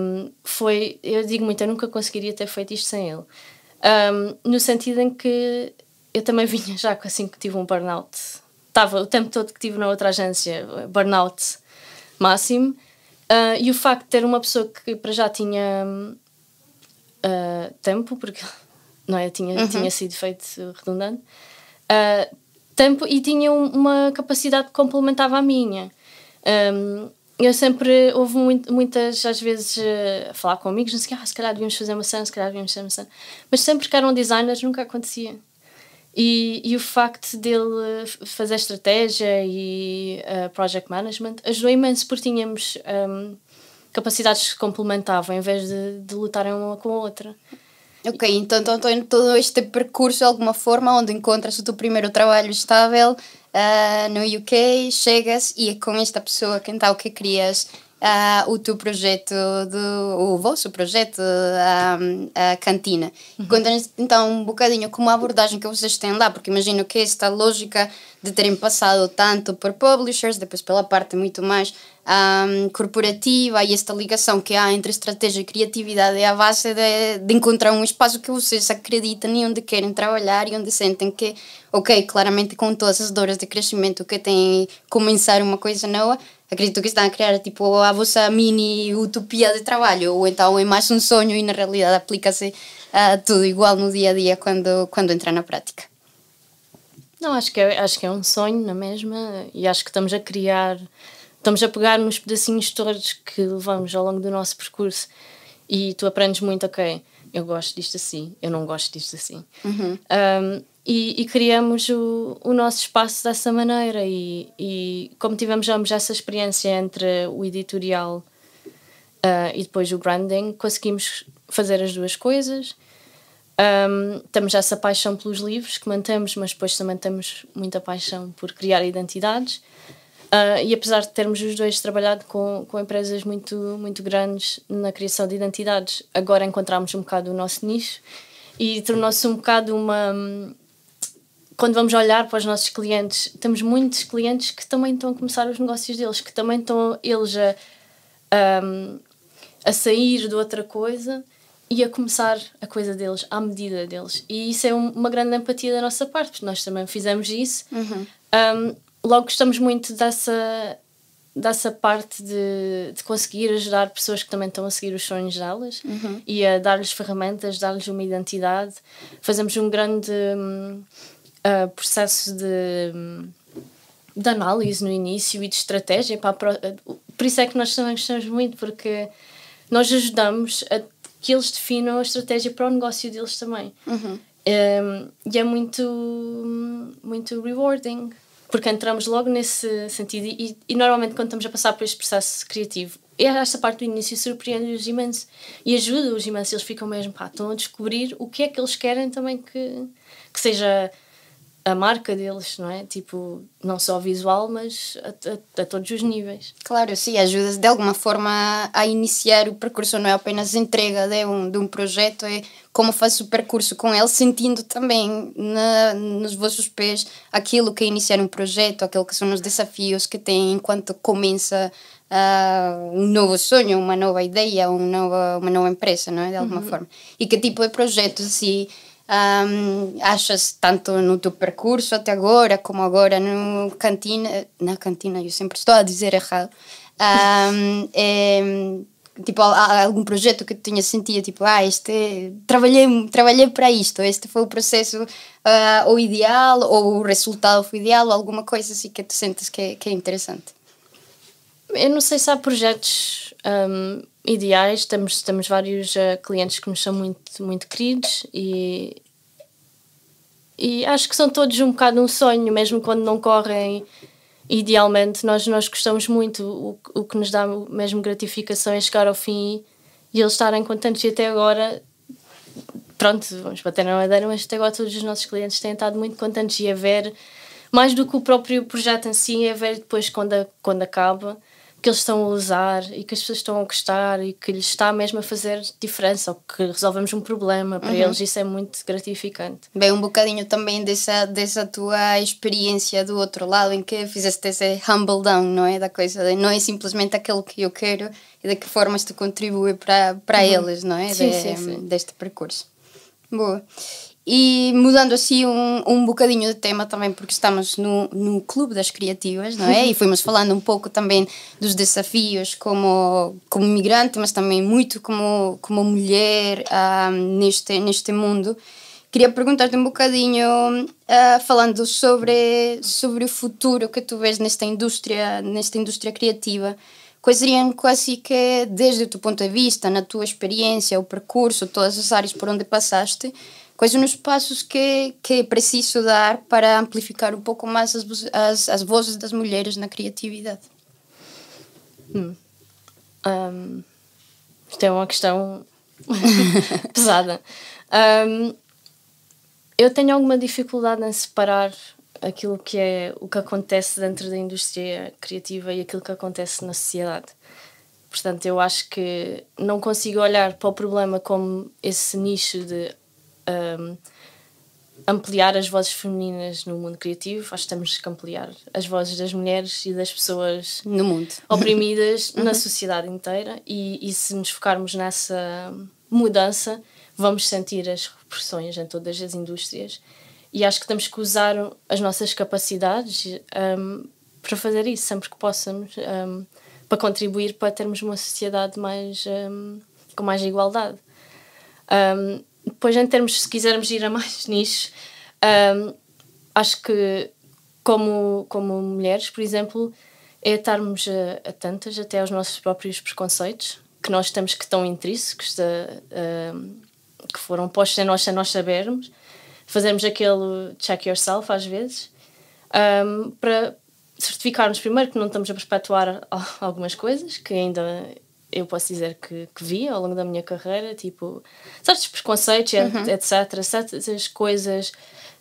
Um, foi, eu digo muito, eu nunca conseguiria ter feito isto sem ele. Um, no sentido em que eu também vinha já assim que tive um burnout. Estava o tempo todo que tive na outra agência, burnout máximo. Uh, e o facto de ter uma pessoa que para já tinha uh, tempo, porque não é? Tinha, uhum. tinha sido feito redundante, uh, tempo e tinha uma capacidade que complementava a minha. Um, eu sempre houve muito, muitas, às vezes, uh, falar com amigos, não sei, ah, se calhar devíamos fazer uma cena se calhar devíamos fazer uma cena Mas sempre que eram designers nunca acontecia. E, e o facto dele fazer estratégia e uh, project management ajudou imenso, porque tínhamos um, ehm, capacidades que complementavam em vez de, de lutarem uma com a outra. Ok, então, então, então todo este percurso de alguma forma onde encontras o teu primeiro trabalho estável uh, no UK, chegas e é com esta pessoa que então tá, que querias uh, o teu projeto, do o vosso projeto, a cantina. Uhum. Conta-nos então um bocadinho como a abordagem que vocês têm lá, porque imagino que esta lógica de terem passado tanto por publishers, depois pela parte muito mais um, corporativa e esta ligação que há entre estratégia e criatividade é a base de, de encontrar um espaço que vocês acreditam e onde querem trabalhar e onde sentem que, ok, claramente com todas as dores de crescimento que têm começar uma coisa nova, acredito que estão a criar tipo a vossa mini utopia de trabalho ou então é mais um sonho e na realidade aplica-se uh, tudo igual no dia a dia quando quando entra na prática não, acho que, é, acho que é um sonho na é mesma e acho que estamos a criar, estamos a pegar nos pedacinhos todos que levamos ao longo do nosso percurso e tu aprendes muito, ok, eu gosto disto assim, eu não gosto disto assim. Uhum. Um, e, e, criamos o, o nosso espaço dessa maneira e, e como tivemos ambos essa experiência entre o editorial uh, e depois o branding, conseguimos fazer as duas coisas um, temos essa paixão pelos livros que mantemos, mas depois também temos muita paixão por criar identidades. Uh, e apesar de termos os dois trabalhado com, com empresas muito, muito grandes na criação de identidades, agora encontramos um bocado o nosso nicho e tornou-se um bocado uma. Quando vamos olhar para os nossos clientes, temos muitos clientes que também estão a começar os negócios deles, que também estão eles a, um, a sair de outra coisa e a começar a coisa deles, à medida deles. E isso é uma grande empatia da nossa parte, porque nós também fizemos isso. Uhum. Um, logo gostamos muito dessa, dessa parte de, de conseguir ajudar pessoas que também estão a seguir os sonhos delas uhum. e a dar-lhes ferramentas, dar-lhes uma identidade. Fazemos um grande um, uh, ah, processo de, hum, de análise no início e de estratégia. Para pro... Ah, por isso é que nós também gostamos muito, porque nós ajudamos a que eles definam a estratégia para o negócio deles também. Uhum. Um, e é muito, muito rewarding, porque entramos logo nesse sentido. E, e, normalmente, quando estamos a passar por este processo criativo, é esta parte do início surpreende-os imenso e ajuda-os imenso. Eles ficam mesmo, pá, estão a descobrir o que é que eles querem também que, que seja a marca deles, não é? Tipo, não só visual, mas a, a, a, todos os níveis. Claro, sim, ajuda de alguma forma a iniciar o percurso, não é apenas entrega de um, de um projeto, é como faço o percurso com ele, sentindo também na, nos vossos pés aquilo que é iniciar um projeto, aquilo que são os desafios que tem enquanto começa uh, um novo sonho, uma nova ideia, uma nova, uma nova empresa, não é? De alguma uhum. forma. E que tipo de projetos, assim um, achas tanto no teu percurso até agora, como agora no cantina, na cantina, eu sempre estou a dizer errado. Um, é, tipo algum projeto que tinha sentido tipo ah este trabalhei trabalhei para isto este foi o processo uh, ideal ou o resultado foi ideal alguma coisa assim que tu sentes que, é, que é interessante eu não sei se há projetos um, ideais, temos, temos vários uh, clientes que nos são muito, muito queridos e, e acho que são todos um bocado um sonho, mesmo quando não correm idealmente, nós, nós gostamos muito, o, o que nos dá mesmo gratificação é chegar ao fim e eles estarem contentes e até agora pronto, vamos bater na madeira, mas até agora todos os nossos clientes têm estado muito contentes e a ver mais do que o próprio projeto em si, é ver depois quando, a, quando acaba que eles estão a usar e que as pessoas estão a gostar e que lhes está mesmo a fazer diferença ou que resolvemos um problema para uhum. eles, isso é muito gratificante. Bem, um bocadinho também dessa, dessa tua experiência do outro lado em que fizeste esse humble down, não é? Da coisa de não é simplesmente aquilo que eu quero e de que formas tu contribui para, para uhum. eles, não é? Sim, de, sim, sim. Deste percurso. Boa. E mudando assim um, um bocadinho de tema também, porque estamos no, no Clube das Criativas, não é? E uhum. fomos falando um pouco também dos desafios como, como migrante, mas também muito como, como mulher um, ah, neste, neste mundo. Queria perguntar-te um bocadinho, uh, falando sobre, sobre o futuro que tu vês nesta indústria, nesta indústria criativa quais seriam quase que, desde o teu ponto de vista, na tua experiência, o percurso, todas as áreas por onde passaste, quais são os passos que, que preciso dar para amplificar um pouco mais as, as, as vozes das mulheres na criatividade? Hum. Um, isto é uma questão pesada. Um, eu tenho alguma dificuldade em separar aquilo que é o que acontece dentro da indústria criativa e aquilo que acontece na sociedade. Portanto, eu acho que não consigo olhar para o problema como esse nicho de um, ampliar as vozes femininas no mundo criativo, acho que temos que ampliar as vozes das mulheres e das pessoas no mundo oprimidas na uhum. sociedade inteira e, e se nos focarmos nessa mudança vamos sentir as repressões em todas as indústrias e acho que temos que usar as nossas capacidades um, para fazer isso sempre que possamos um, para contribuir para termos uma sociedade mais um, com mais igualdade depois, em termos, se quisermos ir a mais nichos, um, acho que, como, como mulheres, por exemplo, é estarmos a, a, tantas até aos nossos próprios preconceitos que nós temos que tão intrínsecos de, um, que foram postos em nós sem nós sabermos fazermos aquele check yourself às vezes um, para certificarmos primeiro que não estamos a perpetuar algumas coisas que ainda eu posso dizer que, que vi ao longo da minha carreira, tipo, certos preconceitos, uhum. etc., certas coisas.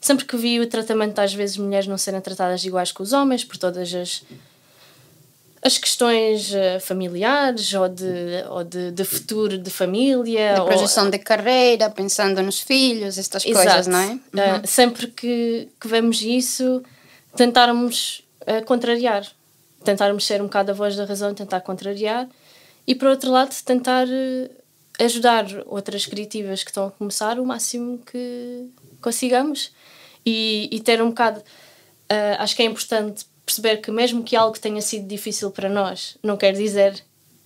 Sempre que vi o tratamento, às vezes, mulheres não serem tratadas iguais que os homens, por todas as, as questões eh, familiares ou de, ou de, de futuro de família. De projeção ou... de carreira, pensando nos filhos, estas Exato. coisas, não é? Eh, uhum. Uh, sempre que, que vemos isso, tentarmos uh, contrariar, tentarmos ser um bocado a voz da razão, tentar contrariar e por outro lado tentar eh, ajudar outras criativas que estão a começar o máximo que consigamos e, e ter um bocado uh, acho que é importante perceber que mesmo que algo tenha sido difícil para nós não quer dizer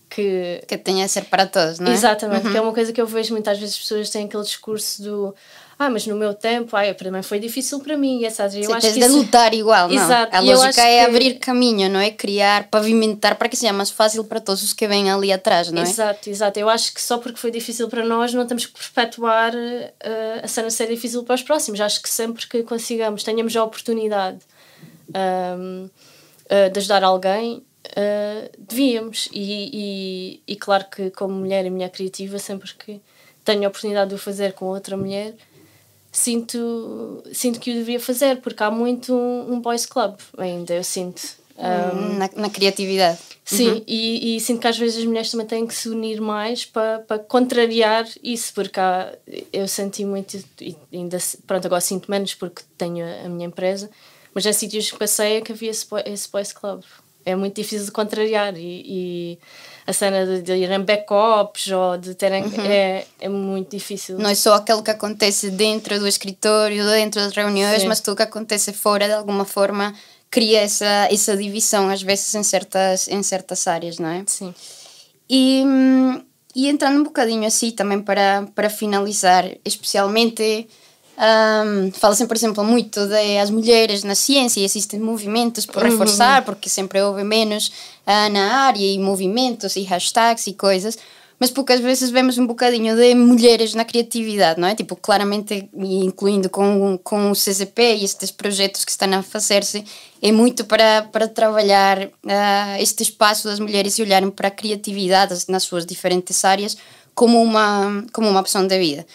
que que tenha a ser para todos não é? exatamente uhum. que é uhum. uma coisa que eu vejo muitas vezes as pessoas têm aquele discurso do ah, mas no meu tempo, ai, mim foi difícil para mim. É, e eu Sim, acho tens que de isso... lutar igual, Exato. A lógica é que... abrir caminho, não é? Criar, pavimentar para que seja mais fácil para todos os que vêm ali atrás, não é? Exato, exato. Eu acho que só porque foi difícil para nós não temos que perpetuar uh, a cena ser difícil para os próximos. Acho que sempre que consigamos, tenhamos a oportunidade um, ehm, uh, eh, de ajudar alguém, uh, devíamos. E, e, e, claro que, como mulher e mulher criativa, sempre que tenho a oportunidade de o fazer com outra mulher, sinto, sinto que o devia fazer, porque há muito um, um boys club ainda, eu sinto. Hum, um, na, na, criatividade. Sim, uhum. e, e, sinto que às vezes as mulheres também têm que se unir mais para, para contrariar isso, porque há, eu senti muito, e ainda, pronto, agora sinto menos porque tenho a, a minha empresa, mas já sítios que passei é que havia esse, esse boys club. É muito difícil de contrariar e, e a cena de, de irem backups ou de terem. Uhum. É, é muito difícil. Não é só aquilo que acontece dentro do escritório, dentro das reuniões, Sim. mas tudo que acontece fora, de alguma forma, cria essa, essa divisão, às vezes, em certas, em certas áreas, não é? Sim. E, hum, e entrando um bocadinho assim, também para, para finalizar, especialmente um, Fala-se, por exemplo, muito das mulheres na ciência e existem movimentos por uhum. reforçar, uhum. porque sempre houve menos uh, na área e movimentos e hashtags e coisas mas poucas vezes vemos um bocadinho de mulheres na criatividade, não é? Tipo, claramente, incluindo com, com o CZP e estes projetos que estão a fazer-se, é muito para, para trabalhar uh, este espaço das mulheres e olharem para a criatividade nas suas diferentes áreas como uma, como uma opção de vida.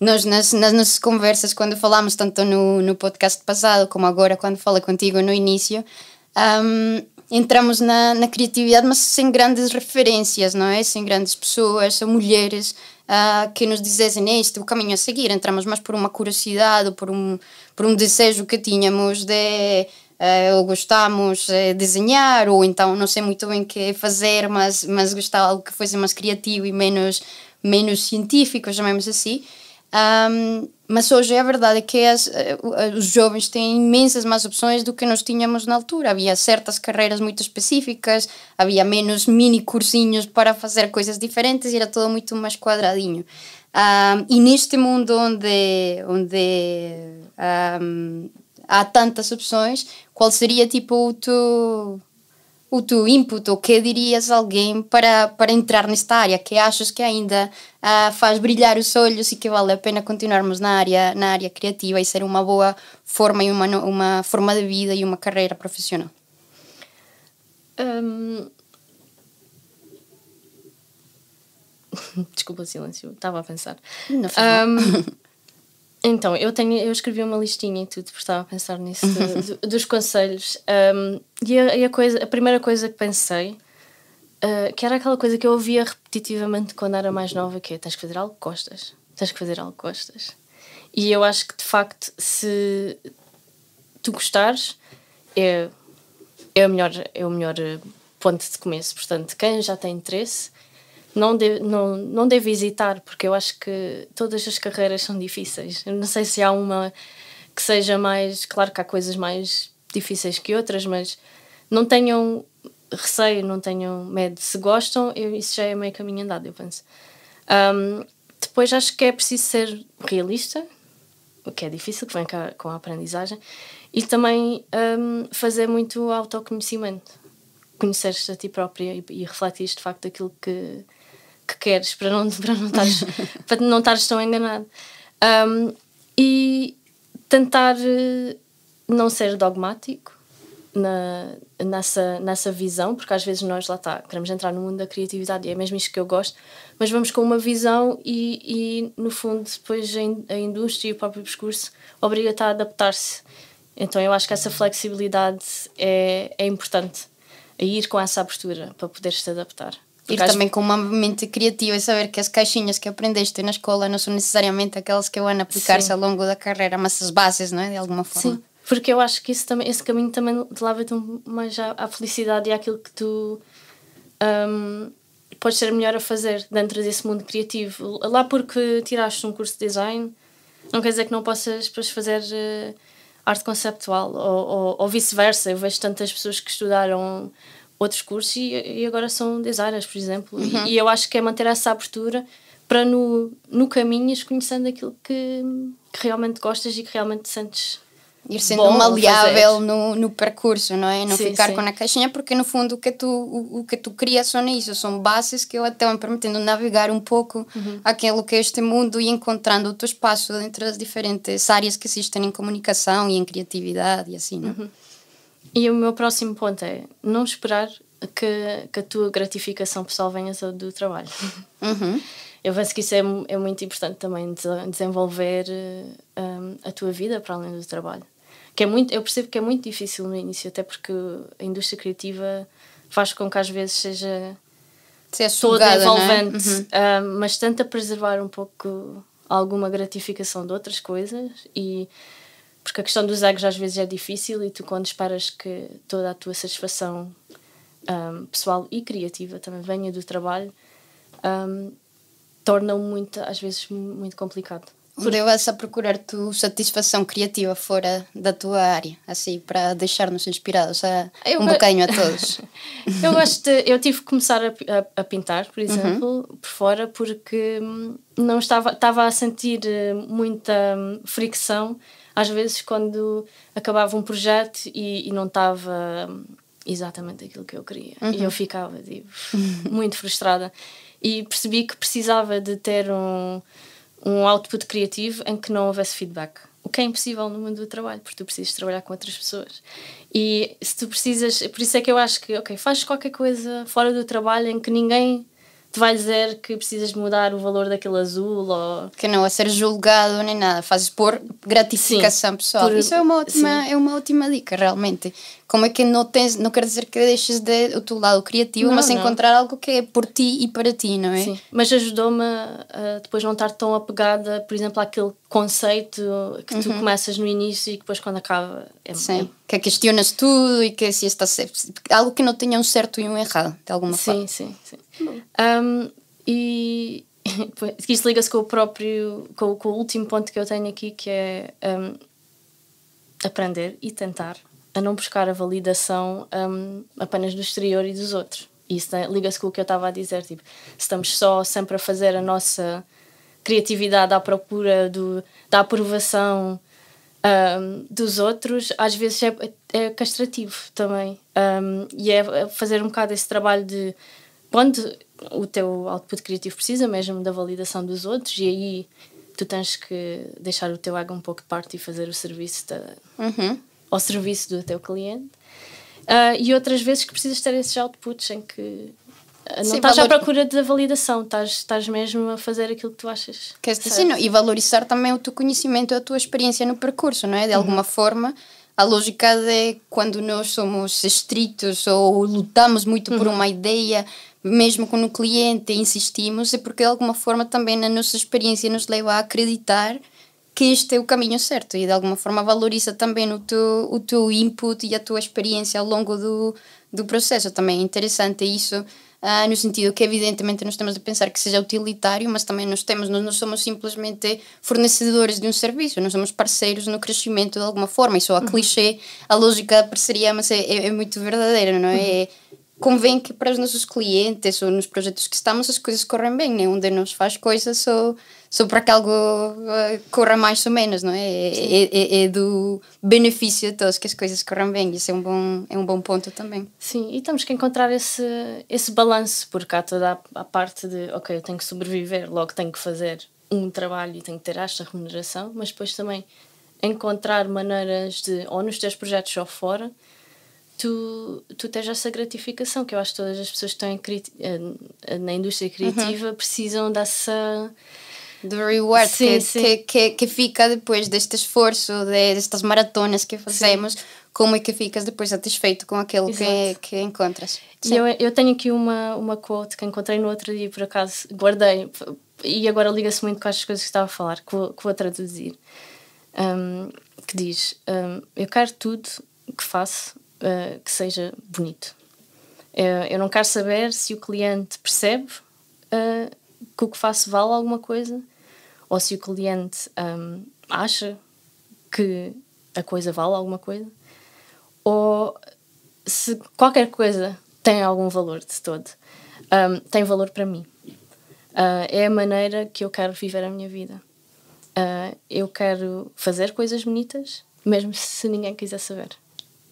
Nós, nas, nas nossas conversas, quando falámos tanto no, no podcast passado como agora, quando falo contigo no início, um, entramos na, na criatividade, mas sem grandes referências, não é? Sem grandes pessoas, são mulheres uh, que nos dissessem este é o caminho a seguir. Entramos mais por uma curiosidade, por um, por um desejo que tínhamos de. Uh, ou gostamos de eh, desenhar, ou então não sei muito bem o que fazer, mas, mas gostava algo que fosse mais criativo e menos, menos científico, chamemos assim. Um, mas hoje a verdade é que as, eh, os jovens têm imensas mais opções do que nós tínhamos na altura. Havia certas carreiras muito específicas, havia menos mini cursinhos para fazer coisas diferentes e era tudo muito mais quadradinho. Um, e neste mundo onde, onde um, há tantas opções, qual seria tipo o teu o teu input, o que dirias a alguém para, para entrar nesta área, que achas que ainda ah, faz brilhar os olhos e que vale a pena continuarmos na área, na área criativa e ser uma boa forma e uma, uma forma de vida e uma carreira profissional? Um... Desculpa o silêncio, estava a pensar. Não, um... Então, eu tenho, eu escrevi uma listinha e tudo, porque estava a pensar nisso dos conselhos. Um, e, a, e a, coisa, a primeira coisa que pensei, uh, que era aquela coisa que eu ouvia repetitivamente quando era mais nova, que é, tens que fazer algo que gostas, tens que fazer algo que gostas. E eu acho que de facto, se tu gostares, é, é o melhor, é o melhor ponto de começo. Portanto, quem já tem interesse não, de, não, não devo hesitar, porque eu acho que todas as carreiras são difíceis. Eu não sei se há uma que seja mais. Claro que há coisas mais difíceis que outras, mas não tenham receio, não tenham medo. Se gostam, eu, isso já é meio caminho andado, eu penso. Um, depois acho que é preciso ser realista, o que é difícil, que vem com a aprendizagem, e também um, fazer muito autoconhecimento. Conheceres a ti própria e, e refletires de facto aquilo que que queres para não para não estares para não estares tão enganado um, e tentar eh, não ser dogmático na, nessa, nessa visão, porque às vezes nós lá está, queremos entrar no mundo da criatividade e é mesmo isto que eu gosto, mas vamos com uma visão e, e no fundo depois a, a indústria e o próprio percurso obriga-te a adaptar-se. Então eu acho que essa flexibilidade é, é importante, a ir com essa abertura para poderes te adaptar ir Caso... também com uma mente criativa e saber que as caixinhas que aprendeste na escola não são necessariamente aquelas que vão aplicar-se ao longo da carreira, mas as bases, não é? De alguma forma. Sim, porque eu acho que isso também, esse caminho também te leva-te mais à, à, felicidade e àquilo que tu um, podes ser melhor a fazer dentro desse mundo criativo. Lá porque tiraste um curso de design, não quer dizer que não possas depois fazer uh, arte conceptual ou, ou, ou vice-versa. Eu vejo tantas pessoas que estudaram outros cursos e, e agora são designers, por exemplo. Uhum. E, e, eu acho que é manter essa abertura para no, no caminho conhecendo aquilo que, que realmente gostas e que realmente sentes ir sendo Bom, maleável no, no percurso, não é? Não sim, ficar sim. com a caixinha, porque no fundo o que tu, o, o que tu crias são isso, são bases que eu até me permitindo navegar um pouco uhum. aquilo que é este mundo e encontrando o teu espaço entre as diferentes áreas que existem em comunicação e em criatividade e assim, não é? Uhum. E o meu próximo ponto é não esperar que, que a tua gratificação pessoal venha do trabalho. Uhum. Eu penso que isso é, é muito importante também, desenvolver eh, um, a tua vida para além do trabalho. Que é muito, eu percebo que é muito difícil no início, até porque a indústria criativa faz com que às vezes seja Se é toda envolvente, é? uhum. um, eh, mas tenta preservar um pouco alguma gratificação de outras coisas e porque a questão dos egos às vezes é difícil e tu, quando esperas que toda a tua satisfação um, pessoal e criativa também venha do trabalho, um, torna-o muito, às vezes muito complicado. Levas essa procurar tu satisfação criativa fora da tua área, assim, para deixar-nos inspirados a, eu, um bocadinho a todos. eu gosto de, eu tive que começar a, a, a pintar, por uhum. exemplo, uhum. por fora, porque hum, não estava, estava a sentir eh, muita hum, fricção às vezes, quando acabava um projeto e, e não estava exatamente aquilo que eu queria. Uhum. E eu ficava tipo, muito frustrada. E percebi que precisava de ter um, um output criativo em que não houvesse feedback. O que é impossível no mundo do trabalho, porque tu precisas trabalhar com outras pessoas. E se tu precisas. Por isso é que eu acho que, ok, faz qualquer coisa fora do trabalho em que ninguém te vai dizer que precisas mudar o valor daquele azul ou... Que não a é ser julgado nem nada, fazes por gratificação sim, pessoal. Por... Isso é uma, ótima, é uma ótima dica, realmente. Como é que não tens, não quer dizer que deixes de, o teu lado criativo, não, mas não. encontrar algo que é por ti e para ti, não é? Sim, mas ajudou-me a depois não estar tão apegada, por exemplo, àquele conceito que uhum. tu começas no início e depois quando acaba é Sim, é, é... que questionas tudo e que se está certo. Algo que não tenha um certo e um errado, de alguma sim, forma. Sim, sim, sim. Um, e isto liga-se com o próprio, com, com, o último ponto que eu tenho aqui, que é um, aprender e tentar a não buscar a validação um, apenas do exterior e dos outros. isso liga-se com o que eu estava a dizer, tipo, estamos só sempre a fazer a nossa criatividade à procura do, da aprovação um, dos outros, às vezes é, é castrativo também. e é, é fazer um bocado esse trabalho de quando o teu output criativo precisa mesmo da validação dos outros e aí tu tens que deixar o teu ego um pouco de parte e fazer o serviço da, uhum. ao serviço do teu cliente. Uh, e outras vezes que precisas ter esses outputs em que ah, não Sim, estás valor... à procura da validação, estás, estás mesmo a fazer aquilo que tu achas. Que é assim e valorizar também o teu conhecimento, a tua experiência no percurso, não é? De alguma uhum. forma, a lógica é quando nós somos estritos ou lutamos muito uhum. por uma ideia, mesmo quando o cliente insistimos, é porque de alguma forma também na nossa experiência nos leva a acreditar que este é o caminho certo e de alguma forma valoriza também o teu, o teu input e a tua experiência ao longo do, do processo. Também é interessante isso. Uh, no sentido que evidentemente nós temos de pensar que seja utilitário, mas também nós temos, nós não somos simplesmente fornecedores de um serviço, nós somos parceiros no crescimento de alguma forma, isso é uhum. clichê, a lógica da parceria, mas é, é, é, muito verdadeira, não é? Uhum. é convém que para os nossos clientes ou nos projetos que estamos as coisas correm bem, nenhum né? de nós faz coisas só, só para que algo uh, corra mais ou menos, não é? É, é, é? é, do benefício de todos que as coisas corram bem, isso é um bom, é um bom ponto também. Sim, e temos que encontrar esse, esse balanço, porque há toda a, a parte de, ok, eu tenho que sobreviver, logo tenho que fazer um trabalho e tenho que ter esta remuneração, mas depois também encontrar maneiras de, ou nos teus projetos ou fora, tu, tu tens essa gratificação, que eu acho que todas as pessoas que estão em, eh, eh, na indústria criativa uhum. precisam dessa do reward sim, que, sim. Que, que, que, fica depois deste esforço, destas maratonas que fazemos, sim. como é que ficas depois satisfeito com aquilo que, que encontras. Eu, eu tenho aqui uma, uma quote que encontrei no outro dia por acaso guardei, e agora liga-se muito com as coisas que estava a falar, que vou, que vou traduzir, um, que diz: um, Eu quero tudo que faço uh, que seja bonito. Uh, eu não quero saber se o cliente percebe uh, que o que faço vale alguma coisa ou se o cliente um, ehm, acha que a coisa vale alguma coisa ou se qualquer coisa tem algum valor de todo. Um, ehm, tem valor para mim. é a maneira que eu quero viver a minha vida. eu quero fazer coisas bonitas, mesmo se ninguém quiser saber.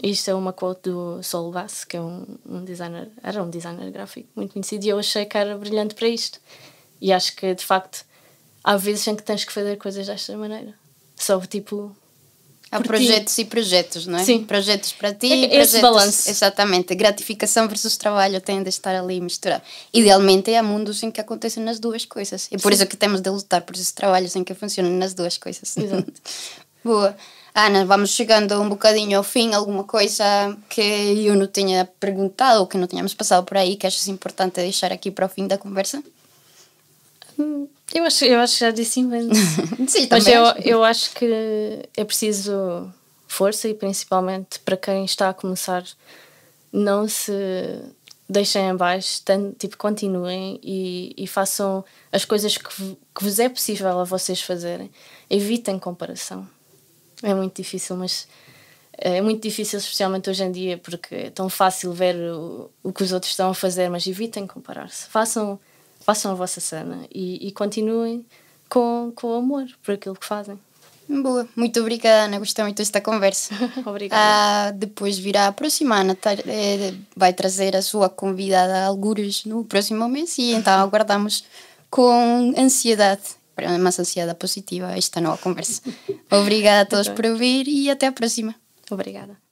Isto é uma quote do Sol Bass, que é um, um designer, era um designer gráfico muito conhecido, e eu achei que era brilhante para isto. E acho que, de facto, há vezes em que tens que fazer coisas desta maneira. Só tipo. Há projetos ti. e projetos, não é? Sim. Projetos para ti é e projetos. Esse balance. Exatamente. Gratificação versus trabalho tem de estar ali misturado. Idealmente há mundos em que acontecem nas duas coisas. E por Sim. isso é que temos de lutar por esses trabalhos em que funcionam nas duas coisas. Exato. Boa. Ana, vamos chegando um bocadinho ao fim. Alguma coisa que eu não tinha perguntado ou que não tínhamos passado por aí que achas importante deixar aqui para o fim da conversa? Eu acho, eu acho que já disse inventos. Sim, Mas eu, acho. eu acho que é preciso força e principalmente para quem está a começar, não se deixem abaixo, tipo, continuem e, e façam as coisas que, que vos é possível a vocês fazerem. Evitem comparação é muito difícil, mas eh, é muito difícil, especialmente hoje em dia, porque é tão fácil ver o, o que os outros estão a fazer, mas evitem comparar-se. Façam, façam a vossa cena e, e continuem com, com o amor por aquilo que fazem. Boa, muito obrigada Ana, gostei muito desta conversa. obrigada. Ah, depois virá a próxima, Ana tá, eh, vai trazer a sua convidada a algures no próximo mês e então aguardamos com ansiedade para uma sociedade positiva esta nova conversa. Obrigada a todos por ouvir e até a próxima. Obrigada.